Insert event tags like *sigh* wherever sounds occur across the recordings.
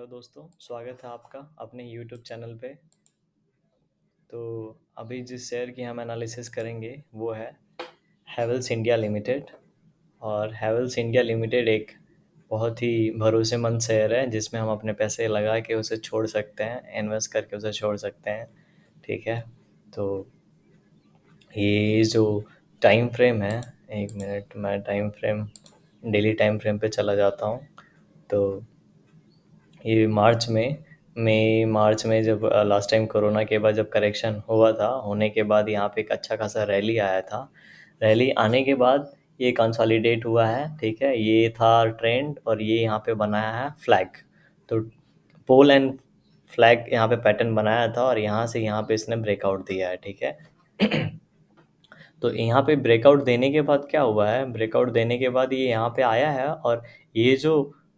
hello दोस्तों स्वागत है आपका अपने यूट्यूब चैनल पे तो अभी जिस शेयर की हम एनालिसिस करेंगे वो है हैवल्स इंडिया लिमिटेड और हैवल्स इंडिया लिमिटेड एक बहुत ही भरोसेमंद शेयर है जिसमें हम अपने पैसे लगा के उसे छोड़ सकते हैं इन्वेस्ट करके उसे छोड़ सकते हैं ठीक है तो ये जो टाइम फ्रेम है एक मिनट मैं time frame daily time frame पे चला जाता हूँ तो ये मार्च में मई मार्च में जब लास्ट टाइम कोरोना के बाद जब करेक्शन हुआ था होने के बाद यहाँ पे एक अच्छा खासा रैली आया था रैली आने के बाद ये कंसोलिडेट हुआ है ठीक है ये था ट्रेंड और ये यहाँ पे बनाया है फ्लैग तो पोल एंड फ्लैग यहाँ पे पैटर्न बनाया था और यहाँ से यहाँ पे इसने ब्रेकआउट दिया है ठीक है तो यहाँ पे ब्रेकआउट देने के बाद क्या हुआ है ब्रेकआउट देने के बाद ये यहाँ पे आया है और ये जो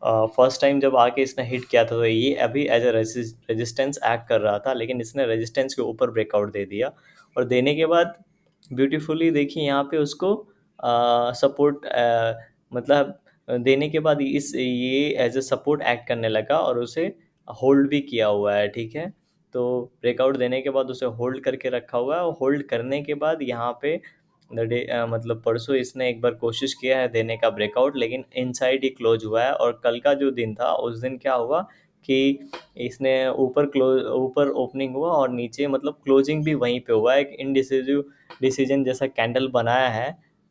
फर्स्ट टाइम जब आके इसने हिट किया था तो ये अभी एज ए रेजिस्टेंस एक्ट कर रहा था लेकिन इसने रेजिस्टेंस के ऊपर ब्रेकआउट दे दिया और देने के बाद ब्यूटीफुली देखिए यहाँ पे उसको सपोर्ट मतलब देने के बाद इस ये एज ए सपोर्ट एक्ट करने लगा और उसे होल्ड भी किया हुआ है ठीक है तो ब्रेकआउट देने के बाद उसे होल्ड करके रखा हुआ है और होल्ड करने के बाद यहाँ पे डे मतलब परसों इसने एक बार कोशिश किया है देने का ब्रेकआउट लेकिन इनसाइड ही क्लोज हुआ है और कल का जो दिन था उस दिन क्या हुआ कि इसने ऊपर क्लोज ऊपर ओपनिंग हुआ और नीचे मतलब क्लोजिंग भी वहीं पे हुआ एक इनडिसिजिव डिसीजन जैसा कैंडल बनाया है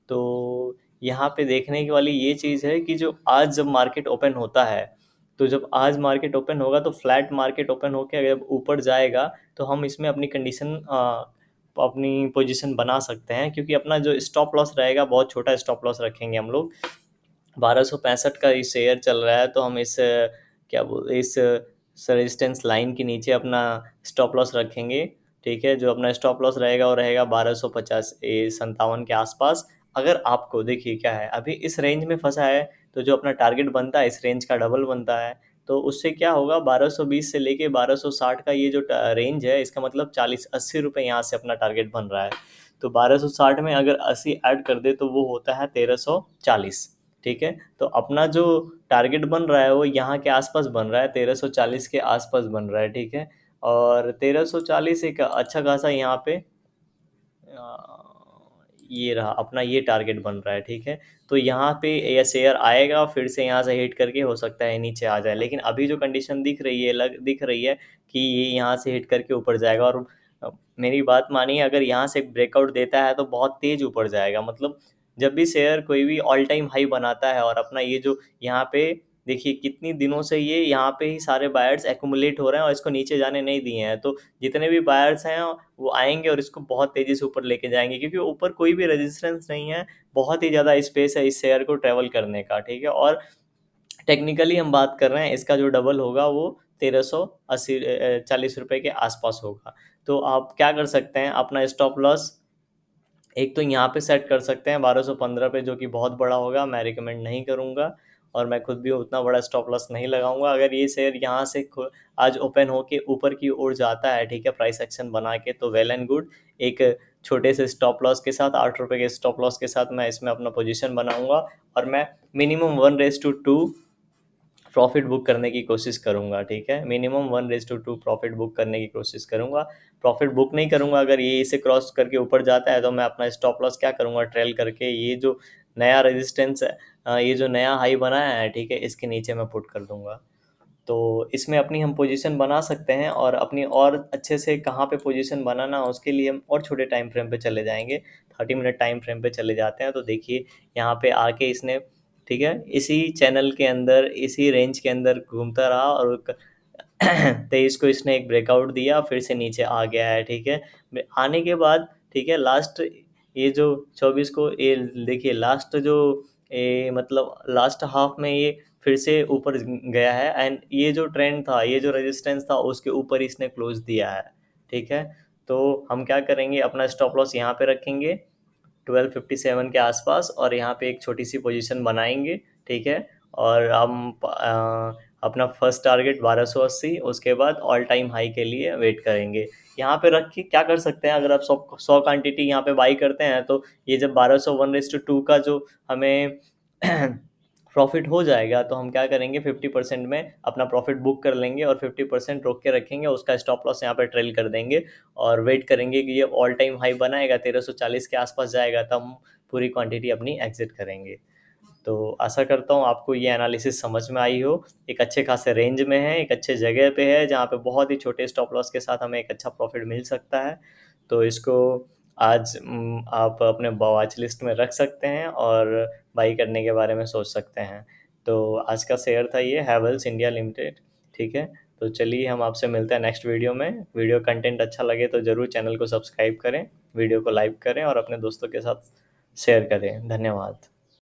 तो यहाँ पे देखने की वाली ये चीज़ है कि जो आज जब मार्केट ओपन होता है तो जब आज मार्केट ओपन होगा तो फ्लैट मार्केट ओपन होकर अगर ऊपर जाएगा तो हम इसमें अपनी कंडीशन अपनी पोजीशन बना सकते हैं क्योंकि अपना जो स्टॉप लॉस रहेगा बहुत छोटा स्टॉप लॉस रखेंगे हम लोग बारह सौ पैंसठ का ये शेयर चल रहा है तो हम इस क्या बोल इस रेजिस्टेंस लाइन के नीचे अपना स्टॉप लॉस रखेंगे ठीक है जो अपना स्टॉप लॉस रहेगा वो रहेगा बारह सौ पचास संतावन के आसपास अगर आपको देखिए क्या है अभी इस रेंज में फंसा है तो जो अपना टारगेट बनता है इस रेंज का डबल बनता है तो उससे क्या होगा 1220 से लेके 1260 का ये जो रेंज है इसका मतलब चालीस अस्सी रुपये यहाँ से अपना टारगेट बन रहा है तो 1260 में अगर 80 ऐड कर दे तो वो होता है 1340 ठीक है तो अपना जो टारगेट बन रहा है वो यहाँ के आसपास बन रहा है 1340 के आसपास बन रहा है ठीक है और 1340 एक अच्छा खासा यहाँ पे आ, ये रहा अपना ये टारगेट बन रहा है ठीक है तो यहाँ पे यह शेयर आएगा फिर से यहाँ से हिट करके हो सकता है नीचे आ जाए लेकिन अभी जो कंडीशन दिख रही है लग दिख रही है कि ये यहाँ से हिट करके ऊपर जाएगा और मेरी बात मानिए अगर यहाँ से ब्रेकआउट देता है तो बहुत तेज़ ऊपर जाएगा मतलब जब भी शेयर कोई भी ऑल टाइम हाई बनाता है और अपना ये जो यहाँ पे देखिए कितनी दिनों से ये यहाँ पे ही सारे बायर्स एकुमुलेट हो रहे हैं और इसको नीचे जाने नहीं दिए हैं तो जितने भी बायर्स हैं वो आएंगे और इसको बहुत तेज़ी से ऊपर लेके जाएंगे क्योंकि ऊपर कोई भी रजिस्टेंस नहीं है बहुत ही ज़्यादा स्पेस है इस शेयर को ट्रेवल करने का ठीक है और टेक्निकली हम बात कर रहे हैं इसका जो डबल होगा वो तेरह सौ अस्सी चालीस रुपये के आसपास होगा तो आप क्या कर सकते हैं अपना स्टॉप लॉस एक तो यहाँ पे सेट कर सकते हैं बारह सौ पंद्रह पे जो कि बहुत बड़ा होगा मैं रिकमेंड नहीं करूँगा और मैं खुद भी उतना बड़ा स्टॉप लॉस नहीं लगाऊंगा अगर ये शेयर यहाँ से आज ओपन हो के ऊपर की ओर जाता है ठीक है प्राइस एक्शन बना के तो वेल एंड गुड एक छोटे से स्टॉप लॉस के साथ आठ रुपये के स्टॉप लॉस के साथ मैं इसमें अपना पोजिशन बनाऊंगा और मैं मिनिमम वन रेस टू टू प्रॉफिट बुक करने की कोशिश करूंगा ठीक है मिनिमम वन रेस टू टू प्रॉफिट बुक करने की कोशिश करूंगा प्रॉफिट बुक नहीं करूंगा अगर ये इसे क्रॉस करके ऊपर जाता है तो मैं अपना स्टॉप लॉस क्या करूंगा ट्रेल करके ये जो नया रेजिस्टेंस है ये जो नया हाई बनाया है ठीक है इसके नीचे मैं पुट कर दूंगा तो इसमें अपनी हम पोजीशन बना सकते हैं और अपनी और अच्छे से कहाँ पे पोजीशन बनाना उसके लिए हम और छोटे टाइम फ्रेम पे चले जाएंगे थर्टी मिनट टाइम फ्रेम पे चले जाते हैं तो देखिए यहाँ पे आके इसने ठीक है इसी चैनल के अंदर इसी रेंज के अंदर घूमता रहा और *clears throat* तेईस तो को इसने एक ब्रेकआउट दिया फिर से नीचे आ गया है ठीक है आने के बाद ठीक है लास्ट ये जो चौबीस को ये देखिए लास्ट जो ए, मतलब लास्ट हाफ में ये फिर से ऊपर गया है एंड ये जो ट्रेंड था ये जो रेजिस्टेंस था उसके ऊपर इसने क्लोज दिया है ठीक है तो हम क्या करेंगे अपना स्टॉप लॉस यहाँ पे रखेंगे 1257 के आसपास और यहाँ पे एक छोटी सी पोजीशन बनाएंगे ठीक है और हम अपना फर्स्ट टारगेट 1280 उसके बाद ऑल टाइम हाई के लिए वेट करेंगे यहाँ पे रख के क्या कर सकते हैं अगर आप सौ सौ क्वान्टिटी यहाँ पे बाई करते हैं तो ये जब बारह सौ वन रेस्ट टू का जो हमें प्रॉफिट *clears throat* हो जाएगा तो हम क्या करेंगे फिफ्टी परसेंट में अपना प्रॉफिट बुक कर लेंगे और फिफ्टी परसेंट रोक के रखेंगे उसका स्टॉप लॉस यहाँ पर ट्रेल कर देंगे और वेट करेंगे कि ये ऑल टाइम हाई बनाएगा तेरह सौ चालीस के आसपास जाएगा तो हम पूरी क्वांटिटी अपनी एग्जिट करेंगे तो आशा करता हूँ आपको ये एनालिसिस समझ में आई हो एक अच्छे खासे रेंज में है एक अच्छे जगह पे है जहाँ पे बहुत ही छोटे स्टॉप लॉस के साथ हमें एक अच्छा प्रॉफिट मिल सकता है तो इसको आज आप अपने वॉच लिस्ट में रख सकते हैं और बाई करने के बारे में सोच सकते हैं तो आज का शेयर था ये हैवल्स इंडिया लिमिटेड ठीक है तो चलिए हम आपसे मिलते हैं नेक्स्ट वीडियो में वीडियो कंटेंट अच्छा लगे तो ज़रूर चैनल को सब्सक्राइब करें वीडियो को लाइक करें और अपने दोस्तों के साथ शेयर करें धन्यवाद